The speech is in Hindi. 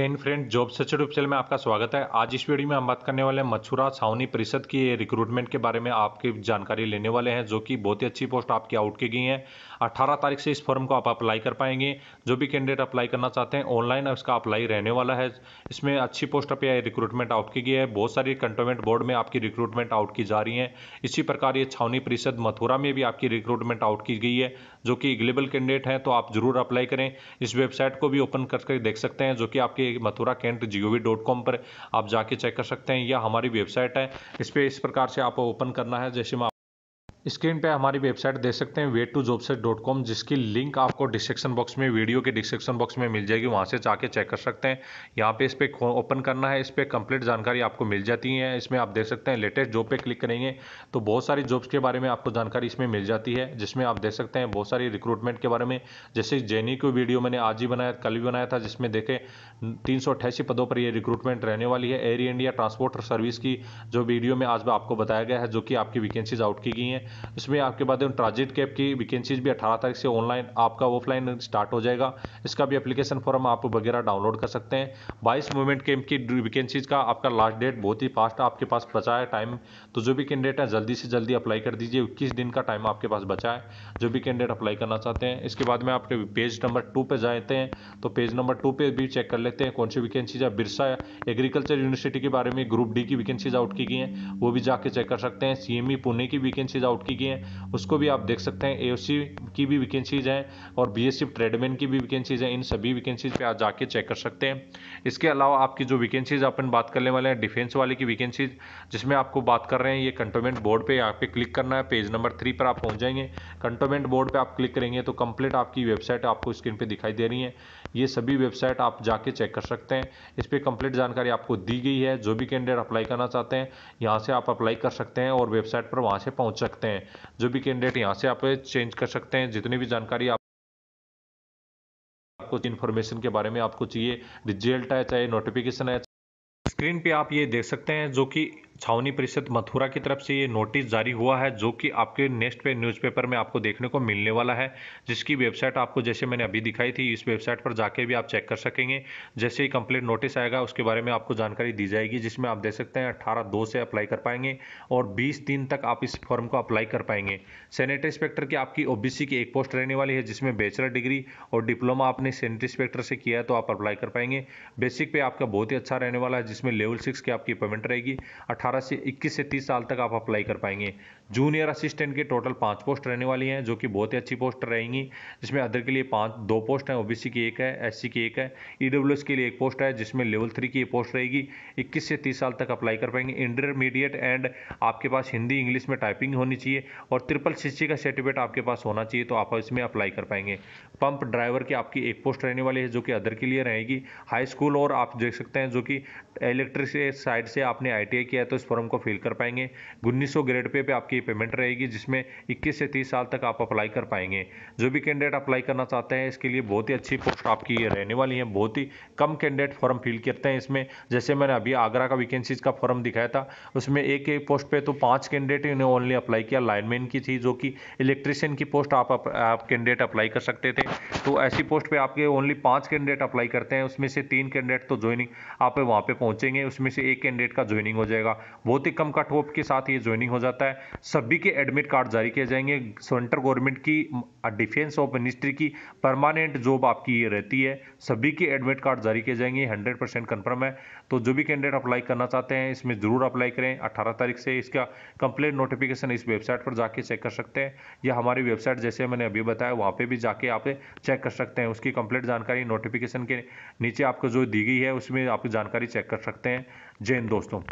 इन फ्रेंड जॉब सचिव चैनल में आपका स्वागत है आज इस वीडियो में हम बात करने वाले हैं मछुरा छावनी परिषद की रिक्रूटमेंट के बारे में आपकी जानकारी लेने वाले हैं जो कि बहुत ही अच्छी पोस्ट आपकी आउट की गई है 18 तारीख से इस फॉर्म को आप अप्लाई कर पाएंगे जो भी कैंडिडेट अप्लाई करना चाहते हैं ऑनलाइन इसका अप्लाई रहने वाला है इसमें अच्छी पोस्ट पर रिक्रूटमेंट आउट की गई है बहुत सारी कंटोनमेंट बोर्ड में आपकी रिक्रूटमेंट आउट की जा रही है इसी प्रकार ये छावनी परिषद मथुरा में भी आपकी रिक्रूटमेंट आउट की गई है जो कि एग्लेबल कैंडिडेट हैं तो आप जरूर अप्लाई करें इस वेबसाइट को भी ओपन करके देख सकते हैं जो कि आपके Mathura cantt G dot com पर आप जाके चेक कर सकते हैं या हमारी वेबसाइट है इस पर इस प्रकार से आपको ओपन करना है जैसे मैं स्क्रीन पे हमारी वेबसाइट देख सकते हैं way to job set dot com जिसकी लिंक आपको डिस्क्रिप्शन बॉक्स में वीडियो के डिस्क्रिप्शन बॉक्स में मिल जाएगी वहाँ से जाके चेक कर सकते हैं यहाँ पे इस पर ओपन करना है इस पर कंप्लीट जानकारी आपको मिल जाती है इसमें आप देख सकते हैं लेटेस्ट जॉब पे क्लिक करेंगे तो बहुत सारी जॉब्स के बारे में आपको जानकारी इसमें मिल जाती है जिसमें आप देख सकते हैं बहुत सारी रिक्रूटमेंट के बारे में जैसे जेनी e को वीडियो मैंने आज ही बनाया कल भी बनाया था जिसमें देखे तीन पदों पर यह रिक्रूटमेंट रहने वाली है एयर इंडिया ट्रांसपोर्ट सर्विस की जो वीडियो में आज आपको बताया गया है जो कि आपकी वैकेंसीज आउट की गई हैं इसमें आपके बाद ट्रांजिट कैब की वैकेंसीज भी 18 तारीख से ऑनलाइन आपका ऑफलाइन स्टार्ट हो जाएगा इसका भी एप्लीकेशन फॉर्म आप वगैरह डाउनलोड कर सकते हैं बाईस मूवमेंट कैम्प की वैकेंसीज का आपका लास्ट डेट बहुत ही फास्ट आपके पास बचा है टाइम तो जो भी कैंडिडेट है जल्दी से जल्दी अप्लाई कर दीजिए इक्कीस दिन का टाइम आपके पास बचा है जो भी कैंडिडेट अप्लाई करना चाहते हैं इसके बाद में आपके पेज नंबर टू पर जाते हैं तो पेज नंबर टू पर भी चेक कर लेते हैं कौन सी वैकेंसीज है बिरसा एग्रीकल्चर यूनिवर्सिटी के बारे में ग्रुप डी की वैकेंसीज आउट की गई हैं वो भी जाके चेक कर सकते हैं सीएमई पुणे e की वैकेंसीज आउट की गई हैं उसको भी आप देख सकते हैं ए की भी वैकेंसीज हैं और बी एस ट्रेडमैन की भी वैकेंसीज हैं इन सभी वैकेंसीज पे आप जाके चेक कर सकते हैं इसके अलावा आपकी जो वैकेंसीज अपन बात करने वाले हैं डिफेंस वाले की वैकेंसीज जिसमें आपको बात कर रहे हैं ये कंटोनमेंट बोर्ड पर यहाँ पे क्लिक करना है पेज नंबर थ्री पर आप पहुँच जाएंगे कंटोनमेंट बोर्ड पर आप क्लिक करेंगे तो कंप्लीट आपकी वेबसाइट आपको स्क्रीन पर दिखाई दे रही है ये सभी वेबसाइट आप जाके चेक कर सकते हैं इस पर कंप्लीट जानकारी आपको दी गई है जो भी कैंडिडेट अप्लाई करना चाहते हैं यहाँ से आप अप्लाई कर सकते हैं और वेबसाइट पर वहाँ से पहुँच सकते हैं सकते हैं जो भी कैंडिडेट यहाँ से आप चेंज कर सकते हैं जितनी भी जानकारी आप आपको इन्फॉर्मेशन के बारे में आपको चाहिए रिजल्ट है चाहे नोटिफिकेशन है स्क्रीन पे आप ये देख सकते हैं जो कि छावनी परिषद मथुरा की तरफ से ये नोटिस जारी हुआ है जो कि आपके नेक्स्ट पे न्यूज़पेपर में आपको देखने को मिलने वाला है जिसकी वेबसाइट आपको जैसे मैंने अभी दिखाई थी इस वेबसाइट पर जाके भी आप चेक कर सकेंगे जैसे ही कंप्लीट नोटिस आएगा उसके बारे में आपको जानकारी दी जाएगी जिसमें आप देख सकते हैं अट्ठारह दो से अप्लाई कर पाएंगे और बीस दिन तक आप इस फॉर्म को अप्लाई कर पाएंगे सैनिटरी इंस्पेक्टर की आपकी ओ की एक पोस्ट रहने वाली है जिसमें बैचलर डिग्री और डिप्लोमा आपने सैनिटरी इंस्पेक्टर से किया है तो आप अप्लाई कर पाएंगे बेसिक पे आपका बहुत ही अच्छा रहने वाला है जिसमें लेवल सिक्स की आपकी पेमेंट रहेगी अठारह 18 से 21 से 30 साल तक आप अप्लाई कर पाएंगे जूनियर असिस्टेंट के टोटल पाँच पोस्ट रहने वाली हैं जो कि बहुत ही अच्छी पोस्ट रहेंगी जिसमें अदर के लिए पाँच दो पोस्ट हैं ओबीसी की एक है एससी की एक है ईडब्ल्यूएस e के लिए एक पोस्ट है जिसमें लेवल थ्री की पोस्ट रहेगी इक्कीस से तीस साल तक अप्लाई कर पाएंगे इंटरमीडिएट एंड आपके पास हिंदी इंग्लिश में टाइपिंग होनी चाहिए और ट्रिपल सीसी का सर्टिफिकेट आपके पास होना चाहिए तो आप इसमें अप्लाई कर पाएंगे पंप ड्राइवर की आपकी एक पोस्ट रहने वाली है जो कि अदर के लिए रहेगी हाई स्कूल और आप देख सकते हैं जो कि इलेक्ट्रिक साइड से आपने आई किया है तो इस फॉर्म को फिल कर पाएंगे उन्नीस ग्रेड पे पे आपकी पेमेंट रहेगी जिसमें इक्कीस से तीस साल तक आप अप्लाई कर पाएंगे जो भी कैंडिडेट अप्लाई करना चाहते हैं इसके लिए बहुत ही अच्छी पोस्ट आपकी ये रहने वाली है बहुत ही कम कैंडिडेट फॉर्म फिल करते हैं इसमें जैसे मैंने अभी आगरा का वैकेंसीज का फॉर्म दिखाया था उसमें एक एक पोस्ट पर तो पाँच कैंडिडेट ने ओनली अप्लाई किया लाइनमैन की थी जो कि इलेक्ट्रिशियन की पोस्ट आप कैंडिडेट अप्लाई कर सकते थे तो ऐसी पोस्ट पर आपके ओनली पाँच कैंडिडेट अप्लाई करते हैं उसमें से तीन कैंडिडेट तो ज्वाइनिंग आप वहाँ पर पहुँचेंगे उसमें से एक कैंडिडेट का ज्वाइनिंग हो जाएगा बहुत ही कम कट ऑफ के साथ ये ज्वाइनिंग हो जाता है सभी के एडमिट कार्ड जारी किए जाएंगे सेंट्रल गवर्नमेंट की डिफेंस ऑफ मिनिस्ट्री की परमानेंट जॉब आपकी ये रहती है सभी के एडमिट कार्ड जारी किए जाएंगे हंड्रेड परसेंट कन्फर्म है तो जो भी कैंडिडेट अप्लाई करना चाहते हैं इसमें ज़रूर अप्लाई करें अट्ठारह तारीख से इसका कंप्लीट नोटिफिकेशन इस वेबसाइट पर जाके चेक कर सकते हैं या हमारी वेबसाइट जैसे मैंने अभी बताया वहाँ पर भी जाके आप चेक कर सकते हैं उसकी कंप्लीट जानकारी नोटिफिकेशन के नीचे आपको जो दी गई है उसमें आप जानकारी चेक कर सकते हैं जय दोस्तों